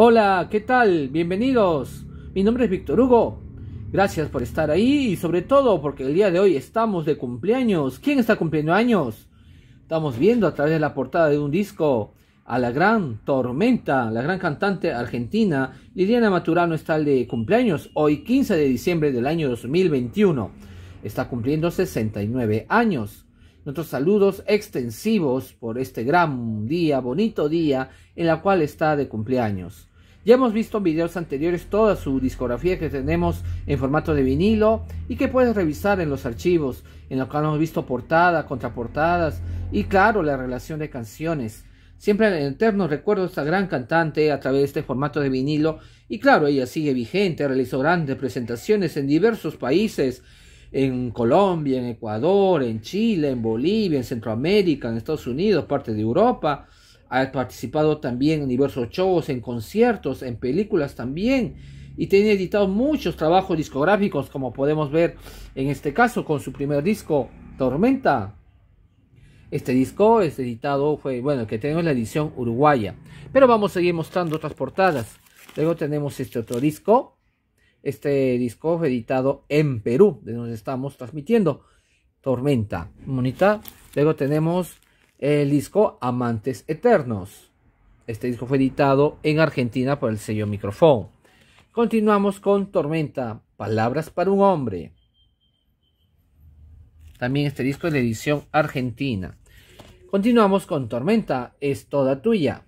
Hola, ¿qué tal? Bienvenidos. Mi nombre es Víctor Hugo. Gracias por estar ahí y sobre todo porque el día de hoy estamos de cumpleaños. ¿Quién está cumpliendo años? Estamos viendo a través de la portada de un disco a la gran tormenta, la gran cantante argentina Liliana Maturano está de cumpleaños hoy 15 de diciembre del año 2021. Está cumpliendo 69 años. Nuestros saludos extensivos por este gran día, bonito día en la cual está de cumpleaños. Ya hemos visto en videos anteriores toda su discografía que tenemos en formato de vinilo y que puedes revisar en los archivos, en los que hemos visto portadas, contraportadas y claro la relación de canciones. Siempre en eternos recuerdo a esta gran cantante a través de este formato de vinilo y claro, ella sigue vigente, realizó grandes presentaciones en diversos países, en Colombia, en Ecuador, en Chile, en Bolivia, en Centroamérica, en Estados Unidos, parte de Europa ha participado también en diversos shows, en conciertos, en películas también. Y tiene editado muchos trabajos discográficos, como podemos ver en este caso con su primer disco, Tormenta. Este disco es editado, fue, bueno, que tengo en la edición uruguaya. Pero vamos a seguir mostrando otras portadas. Luego tenemos este otro disco. Este disco fue editado en Perú, de donde estamos transmitiendo. Tormenta. Bonita. Luego tenemos el disco Amantes Eternos. Este disco fue editado en Argentina por el sello Microphone. Continuamos con Tormenta, Palabras para un Hombre. También este disco es de edición argentina. Continuamos con Tormenta, es toda tuya.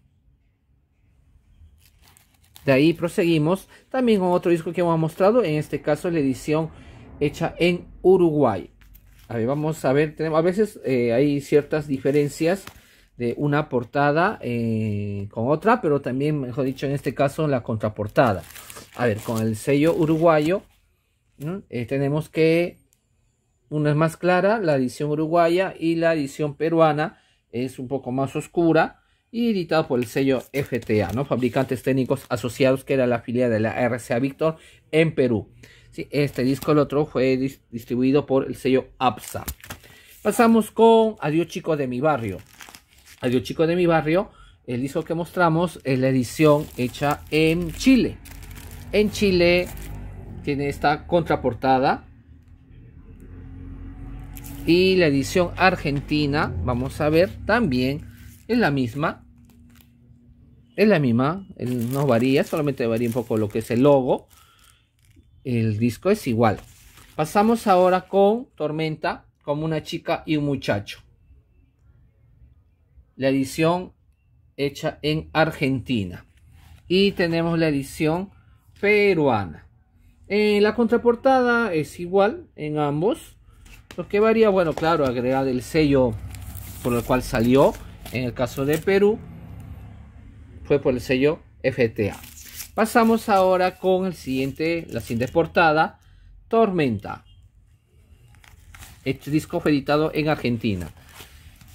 De ahí proseguimos también con otro disco que hemos mostrado, en este caso la edición hecha en Uruguay. A ver, vamos a ver, tenemos, a veces eh, hay ciertas diferencias de una portada eh, con otra, pero también, mejor dicho, en este caso, la contraportada. A ver, con el sello uruguayo eh, tenemos que una es más clara, la edición uruguaya, y la edición peruana es un poco más oscura y editado por el sello FTA, ¿no? Fabricantes Técnicos Asociados, que era la filial de la RCA Víctor en Perú. Este disco, el otro, fue distribuido por el sello APSA. Pasamos con Adiós Chico de mi barrio. Adiós Chico de mi barrio, el disco que mostramos es la edición hecha en Chile. En Chile tiene esta contraportada. Y la edición argentina, vamos a ver, también es la misma. Es la misma, no varía, solamente varía un poco lo que es el logo el disco es igual. Pasamos ahora con Tormenta, como una chica y un muchacho. La edición hecha en Argentina. Y tenemos la edición peruana. En eh, la contraportada es igual en ambos. Lo que varía, bueno, claro, agregar el sello por el cual salió. En el caso de Perú, fue por el sello FTA. Pasamos ahora con el siguiente, la siguiente portada, Tormenta. Este disco fue editado en Argentina.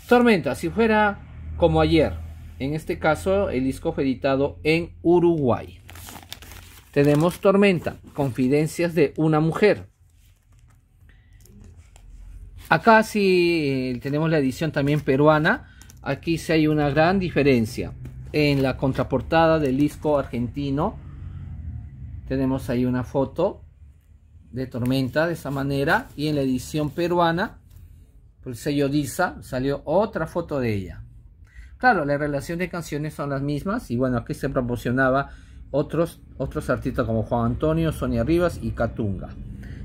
Tormenta, si fuera como ayer, en este caso el disco fue editado en Uruguay. Tenemos Tormenta, Confidencias de una mujer. Acá sí eh, tenemos la edición también peruana. Aquí sí hay una gran diferencia en la contraportada del disco argentino tenemos ahí una foto de Tormenta de esa manera y en la edición peruana por pues, el sello Disa salió otra foto de ella claro la relación de canciones son las mismas y bueno aquí se proporcionaba otros otros artistas como Juan Antonio Sonia Rivas y Catunga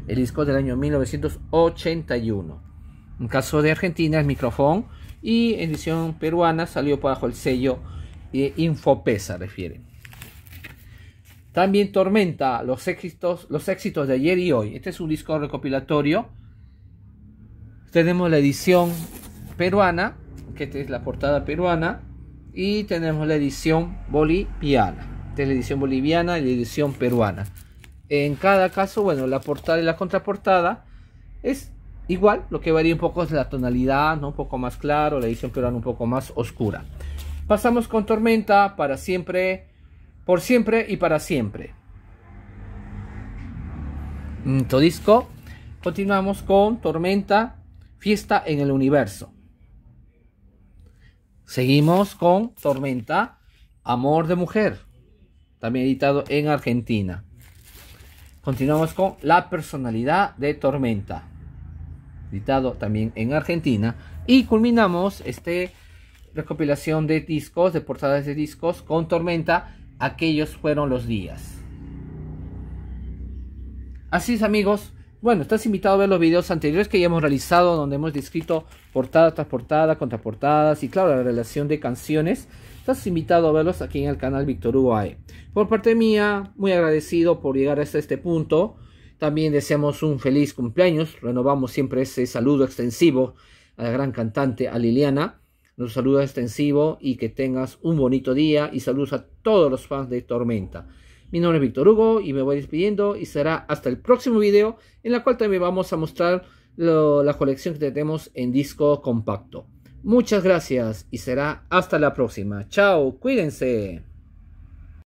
el disco del año 1981 en caso de Argentina el micrófono y en edición peruana salió bajo el sello Infopesa refiere. También Tormenta, los éxitos, los éxitos de ayer y hoy. Este es un disco recopilatorio. Tenemos la edición peruana, que es la portada peruana. Y tenemos la edición boliviana. Esta es la edición boliviana y la edición peruana. En cada caso, bueno, la portada y la contraportada es igual. Lo que varía un poco es la tonalidad, ¿no? un poco más claro, la edición peruana un poco más oscura pasamos con tormenta para siempre, por siempre y para siempre. Mm, todo disco, continuamos con tormenta, fiesta en el universo. Seguimos con tormenta, amor de mujer, también editado en Argentina. Continuamos con La personalidad de Tormenta, editado también en Argentina. Y culminamos este recopilación de discos, de portadas de discos con Tormenta, aquellos fueron los días. Así es amigos, bueno, estás invitado a ver los videos anteriores que ya hemos realizado donde hemos descrito portada tras portada, contraportadas y claro, la relación de canciones. Estás invitado a verlos aquí en el canal Víctor Hugo e. Por parte mía, muy agradecido por llegar hasta este punto. También deseamos un feliz cumpleaños. Renovamos siempre ese saludo extensivo a la gran cantante, a Liliana. Un saludo extensivo y que tengas un bonito día y saludos a todos los fans de Tormenta. Mi nombre es Víctor Hugo y me voy despidiendo y será hasta el próximo video en la cual también vamos a mostrar la colección que tenemos en disco compacto. Muchas gracias y será hasta la próxima. Chao, cuídense.